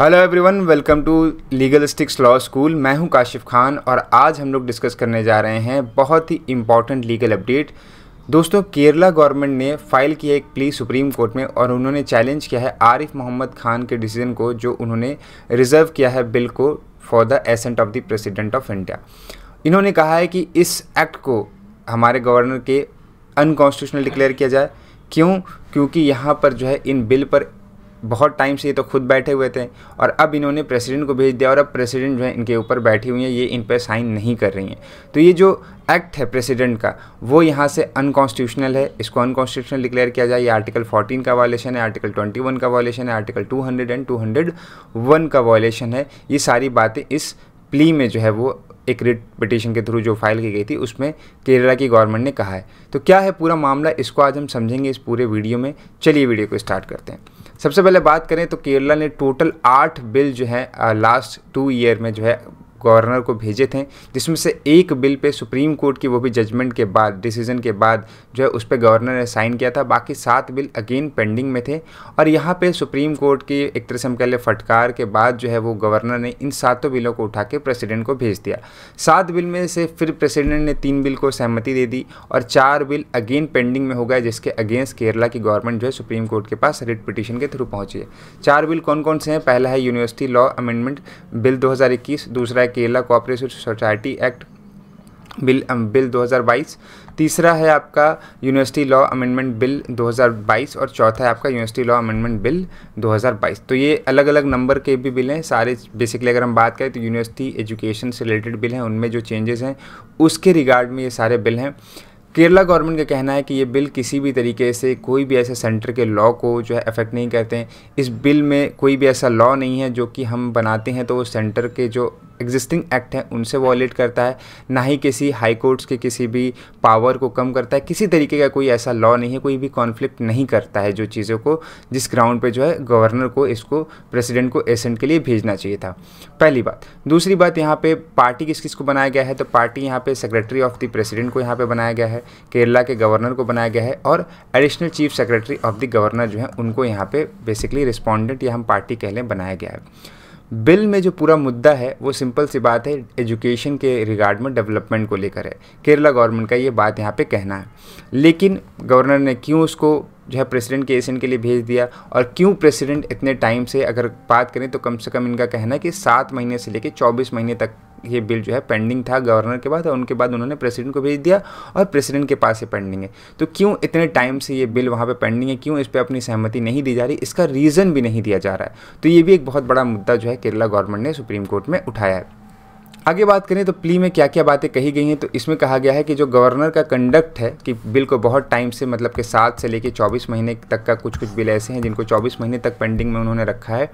hello everyone welcome to legal sticks law school मैं हूं काशिफ खान और आज हम लोग डिस्कस करने जा रहे हैं बहुत ही इम्पॉर्टेंट लीगल अपडेट दोस्तों केरला गवर्नमेंट ने फाइल किया एक प्ली सुप्रीम कोर्ट में और उन्होंने चैलेंज किया है आरिफ मोहम्मद खान के डिसीजन को जो उन्होंने रिजर्व किया है बिल को for the assent of the president of India इन्होंने कहा है कि इस एक्ट को हमारे गवर्नर के अनकॉन्स्टिट्यूशनल डिक्लेयर किया जाए क्यों क्योंकि यहाँ पर जो है इन बिल पर बहुत टाइम से ये तो खुद बैठे हुए थे और अब इन्होंने प्रेसिडेंट को भेज दिया और अब प्रेसिडेंट जो है इनके ऊपर बैठी हुई हैं ये इन पर साइन नहीं कर रही हैं तो ये जो एक्ट है प्रेसिडेंट का वो यहाँ से अनकॉन्स्टिट्यूशनल है इसको अनकॉन्स्टिट्यूशनल डिक्लेयर किया जाए ये आर्टिकल 14 का वायलेशन है आर्टिकल 21 का वॉयेशन है आर्टिकल 200 एंड 201 का वॉयेशन है ये सारी बातें इस प्ली में जो है वो एक रिट पिटिशन के थ्रू जो फाइल की गई थी उसमें केरला की गवर्नमेंट ने कहा है तो क्या है पूरा मामला इसको आज हम समझेंगे इस पूरे वीडियो में चलिए वीडियो को स्टार्ट करते हैं सबसे पहले बात करें तो केरला ने टोटल आठ बिल जो है लास्ट टू ईयर में जो है गवर्नर को भेजे थे जिसमें से एक बिल पे सुप्रीम कोर्ट की वो भी जजमेंट के बाद डिसीजन के बाद जो है उस पर गवर्नर ने साइन किया था बाकी सात बिल अगेन पेंडिंग में थे और यहाँ पे सुप्रीम कोर्ट की एक तरह से हम कह लें फटकार के बाद जो है वो गवर्नर ने इन सातों बिलों को उठा के प्रेसिडेंट को भेज दिया सात बिल में से फिर प्रेसिडेंट ने तीन बिल को सहमति दे दी और चार बिल अगेन पेंडिंग में हो गए जिसके अगेंस्ट केरला की गवर्नमेंट जो है सुप्रीम कोर्ट के पास रिट पिटिशन के थ्रू पहुंची है चार बिल कौन कौन से हैं पहला है यूनिवर्सिटी लॉ अमेंडमेंट बिल दो दूसरा Kerala cooperative society act bill bill 2022 तीसरा है आपका यूनिवर्सिटी लॉ अमेंडमेंट बिल 2022 और चौथा है आपका यूनिवर्सिटी लॉ अमेंडमेंट बिल 2022 तो ये अलग अलग नंबर के भी बिल हैं सारे बेसिकली अगर हम बात करें तो यूनिवर्सिटी एजुकेशन से रिलेटेड बिल हैं उनमें जो चेंजेस हैं उसके रिगार्ड में ये सारे बिल हैं केरला गवर्नमेंट का कहना है कि ये बिल किसी भी तरीके से कोई भी ऐसे सेंटर के लॉ को जो है अफेक्ट नहीं करते हैं इस बिल में कोई भी ऐसा लॉ नहीं है जो कि हम बनाते हैं तो वो सेंटर के जो एग्जिस्टिंग एक्ट हैं उनसे वॉलेट करता है ना ही किसी हाई कोर्ट्स के किसी भी पावर को कम करता है किसी तरीके का कोई ऐसा लॉ नहीं है कोई भी कॉन्फ्लिक्ट नहीं करता है जो चीज़ों को जिस ग्राउंड पे जो है गवर्नर को इसको प्रेसिडेंट को एसेंट के लिए भेजना चाहिए था पहली बात दूसरी बात यहाँ पर पार्टी किस किस को बनाया गया है तो पार्टी यहाँ पर सेक्रेटरी ऑफ द प्रेसिडेंट को यहाँ पर बनाया गया है केरला के गवर्नर को बनाया गया है और additional chief secretary of the governor जो है उनको यहाँ पर बेसिकली रिस्पॉन्डेंट या हम पार्टी कह लें बनाया गया है बिल में जो पूरा मुद्दा है वो सिंपल सी बात है एजुकेशन के रिगार्ड में डेवलपमेंट को लेकर है केरला गवर्नमेंट का ये बात यहाँ पे कहना है लेकिन गवर्नर ने क्यों उसको जो है प्रेसिडेंट के एशियन के लिए भेज दिया और क्यों प्रेसिडेंट इतने टाइम से अगर बात करें तो कम से कम इनका कहना है कि सात महीने से लेकर चौबीस महीने तक ये बिल जो है पेंडिंग था गवर्नर के बाद और उनके बाद उन्होंने प्रेसिडेंट को भेज दिया और प्रेसिडेंट के पास ये पेंडिंग है तो क्यों इतने टाइम से ये बिल वहाँ पे पेंडिंग है क्यों इस पर अपनी सहमति नहीं दी जा रही इसका रीज़न भी नहीं दिया जा रहा है तो ये भी एक बहुत बड़ा मुद्दा जो है केरला गवर्नमेंट ने सुप्रीम कोर्ट में उठाया है आगे बात करें तो प्ली में क्या क्या बातें कही गई हैं तो इसमें कहा गया है कि जो गवर्नर का कंडक्ट है कि बिल को बहुत टाइम से मतलब कि सात से लेकर चौबीस महीने तक का कुछ कुछ बिल ऐसे हैं जिनको चौबीस महीने तक पेंडिंग में उन्होंने रखा है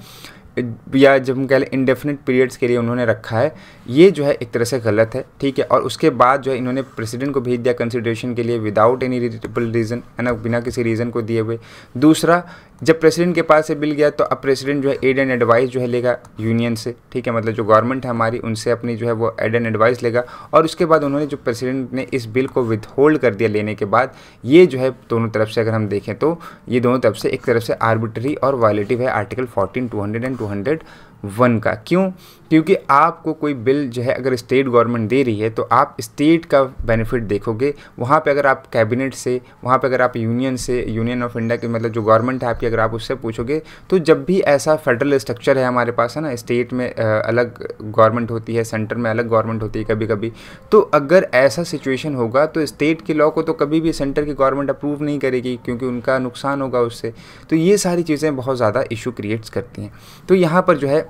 या जब हम कह लें इंडेफिनिट पीरियड्स के लिए उन्होंने रखा है ये जो है एक तरह से गलत है ठीक है और उसके बाद जो है इन्होंने प्रेसिडेंट को भेज दिया कंसिड्रेशन के लिए विदाउट एनी रिटेबल रीज़न है ना बिना किसी रीज़न को दिए हुए दूसरा जब प्रेसिडेंट के पास से बिल गया तो अब प्रेसिडेंट जो है एड एंड एडवाइस जो है लेगा यूनियन से ठीक है मतलब जो गवर्नमेंट है हमारी उनसे अपनी जो है वो एड एंड एडवाइस लेगा और उसके बाद उन्होंने जो प्रेसिडेंट ने इस बिल को विथहोल्ड कर दिया लेने के बाद ये जो है दोनों तरफ से अगर हम देखें तो ये दोनों तरफ से एक तरफ से आर्बिट्री और वायलेटिव है article fourteen two hundred and two hundred one का क्यों क्योंकि आपको कोई बिल जो है अगर स्टेट गवर्नमेंट दे रही है तो आप स्टेट का बेनिफिट देखोगे वहाँ पे अगर आप कैबिनेट से वहाँ पे अगर आप यूनियन से यूनियन ऑफ इंडिया के मतलब जो गवर्नमेंट है आपकी अगर आप उससे पूछोगे तो जब भी ऐसा फेडरल स्ट्रक्चर है हमारे पास है ना स्टेट में अलग गवर्नमेंट होती है सेंटर में अलग गवर्नमेंट होती है कभी कभी तो अगर ऐसा सिचुएशन होगा तो स्टेट के लॉ को तो कभी भी सेंटर की गवर्नमेंट अप्रूव नहीं करेगी क्योंकि उनका नुकसान होगा उससे तो ये सारी चीज़ें बहुत ज़्यादा इशू क्रिएट्स करती हैं तो यहाँ पर जो है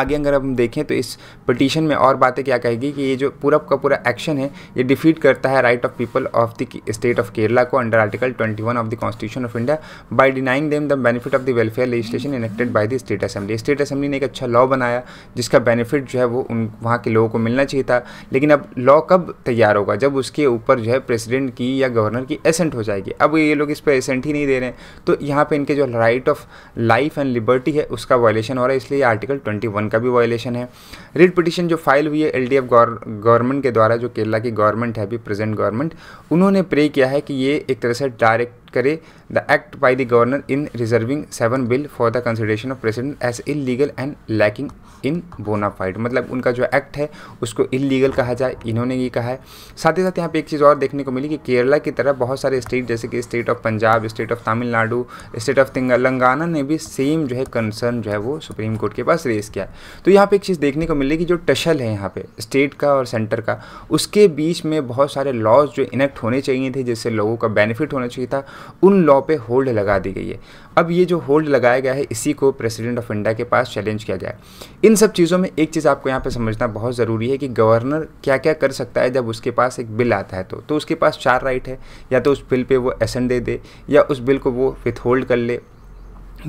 आगे अगर हम देखें तो इस पटिशन में और बातें क्या कहेगी कि ये जो पूरा का पूरा एक्शन है ये डिफीट करता है right of people of the state of Kerala को under article 21 of the constitution of India by denying them the benefit of the welfare legislation enacted by the state assembly state assembly ने एक अच्छा law बनाया जिसका benefit जो है वो उन वहाँ के लोगों को मिलना चाहिए था लेकिन अब लॉ कब तैयार होगा जब उसके ऊपर जो है प्रेसिडेंट की या गवर्नर की एसेंट हो जाएगी अब ये लोग इस पर एसेंट ही नहीं दे रहे हैं तो यहाँ पर इनके जो right of life and liberty है उसका वायलेशन हो रहा है इसलिए आर्टिकल ट्वेंटी वन का भी वायलेशन है रिट पिटिशन जो फाइल हुई है एल डी गवर्नमेंट के द्वारा जो केरला की गवर्नमेंट है अभी प्रेजेंट गवर्नमेंट उन्होंने प्रे किया है कि ये एक तरह से डायरेक्ट करे the act by the governor in reserving seven bill for the consideration of president as illegal and lacking in bona fide मतलब उनका जो एक्ट है उसको इलीगल कहा जाए इन्होंने ये कहा है साथ ही साथ यहाँ पे एक चीज़ और देखने को मिली कि केरला की तरह बहुत सारे स्टेट जैसे कि state of Punjab state of Tamil Nadu state of Telangana ने भी सेम जो है कंसर्न जो है वो सुप्रीम कोर्ट के पास रेस किया तो यहाँ पे एक चीज़ देखने को मिली कि जो टशल है यहाँ पे स्टेट का और सेंटर का उसके बीच में बहुत सारे लॉज जो इनेक्ट होने चाहिए थे जिससे लोगों का बेनिफिट होना चाहिए था उन लॉ पे होल्ड लगा दी गई है अब ये जो होल्ड लगाया गया है इसी को प्रेसिडेंट ऑफ इंडिया के पास चैलेंज किया गया है इन सब चीज़ों में एक चीज़ आपको यहाँ पे समझना बहुत ज़रूरी है कि गवर्नर क्या क्या कर सकता है जब उसके पास एक बिल आता है तो तो उसके पास चार राइट है या तो उस बिल पे वो एसन दे दे या उस बिल को वो विथ होल्ड कर ले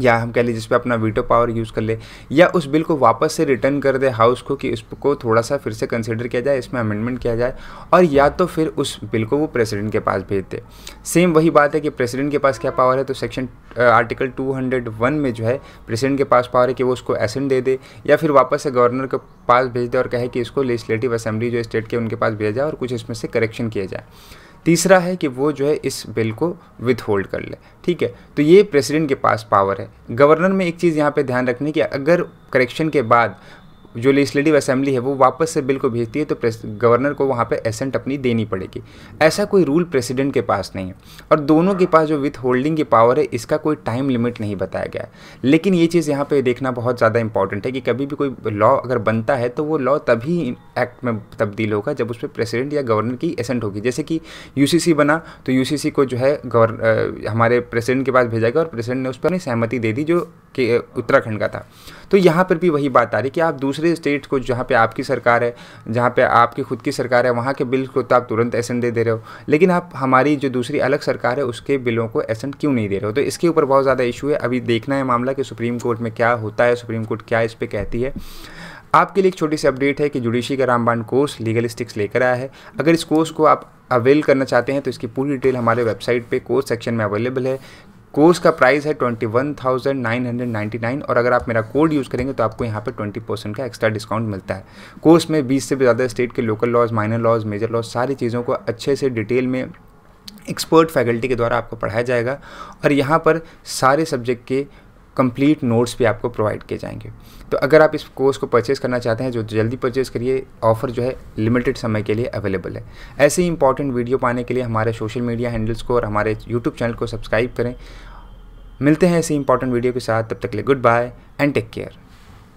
या हम कह लें जिस पर अपना वीटो पावर यूज़ कर ले या उस बिल को वापस से रिटर्न कर दे हाउस को कि उसको थोड़ा सा फिर से कंसिडर किया जाए इसमें अमेंडमेंट किया जाए और या तो फिर उस बिल को वो प्रेसिडेंट के पास भेज दे सेम वही बात है कि प्रेसिडेंट के पास क्या पावर है तो सेक्शन आर्टिकल 201 में जो है प्रेसिडेंट के पास पावर है कि वो उसको एसेंट दे दे या फिर वापस से गवर्नर के पास भेज दे और कहे कि इसको लेजिस्लेटिव असेंबली जो स्टेट के उनके पास भेजा और कुछ इसमें से करेक्शन किया जाए तीसरा है कि वो जो है इस बिल को विथ कर ले ठीक है तो ये प्रेसिडेंट के पास पावर है गवर्नर में एक चीज़ यहाँ पे ध्यान रखने की अगर करेक्शन के बाद जो लेजिस्लेटिव असेंबली है वो वापस से बिल को भेजती है तो गवर्नर को वहाँ पर एसेंट अपनी देनी पड़ेगी ऐसा कोई रूल प्रेसिडेंट के पास नहीं है और दोनों के पास जो विथ होल्डिंग की पावर है इसका कोई टाइम लिमिट नहीं बताया गया लेकिन ये चीज़ यहाँ पर देखना बहुत ज़्यादा इंपॉर्टेंट है कि कभी भी कोई लॉ अगर बनता है तो वो लॉ तभी एक्ट में तब्दील होगा जब उस पर प्रेसिडेंट या गवर्नर की एसेंट होगी जैसे कि यू बना तो यू को जो है गवर्न हमारे प्रेसिडेंट के पास भेजा गया और प्रेसिडेंट ने उस पर सहमति दे दी जो के उत्तराखंड का था तो यहाँ पर भी वही बात आ रही कि आप दूसरे स्टेट को जहाँ पे आपकी सरकार है जहाँ पे आपकी खुद की सरकार है वहाँ के बिल को तो आप तुरंत एसन दे दे रहे हो लेकिन आप हमारी जो दूसरी अलग सरकार है उसके बिलों को एसन क्यों नहीं दे रहे हो तो इसके ऊपर बहुत ज़्यादा इशू है अभी देखना है मामला कि सुप्रीम कोर्ट में क्या होता है सुप्रीम कोर्ट क्या इस पर कहती है आपके लिए एक छोटी सी अपडेट है कि जुडिशी का रामबाण कोर्स लीगलिस्टिक्स लेकर आया है अगर इस कोर्स को आप अवेल करना चाहते हैं तो इसकी पूरी डिटेल हमारे वेबसाइट पे कोर्स सेक्शन में अवेलेबल है कोर्स का प्राइस है twenty one thousand nine hundred ninety nine और अगर आप मेरा कोड यूज़ करेंगे तो आपको यहाँ पे ट्वेंटी परसेंट का एक्स्ट्रा डिस्काउंट मिलता है कोर्स में बीस से भी ज़्यादा स्टेट के local laws minor laws major laws सारी चीज़ों को अच्छे से डिटेल में एक्सपर्ट फैकल्टी के द्वारा आपको पढ़ाया जाएगा और यहाँ पर सारे सब्जेक्ट के कंप्लीट नोट्स भी आपको प्रोवाइड किए जाएंगे तो अगर आप इस कोर्स को परचेज़ करना चाहते हैं जो जल्दी परचेज़ करिए ऑफ़र जो है लिमिटेड समय के लिए अवेलेबल है ऐसे ही इंपॉर्टेंट वीडियो पाने के लिए हमारे सोशल मीडिया हैंडल्स को और हमारे यूट्यूब चैनल को सब्सक्राइब करें मिलते हैं ऐसी इंपॉर्टेंट वीडियो के साथ तब तक के लिए goodbye and take care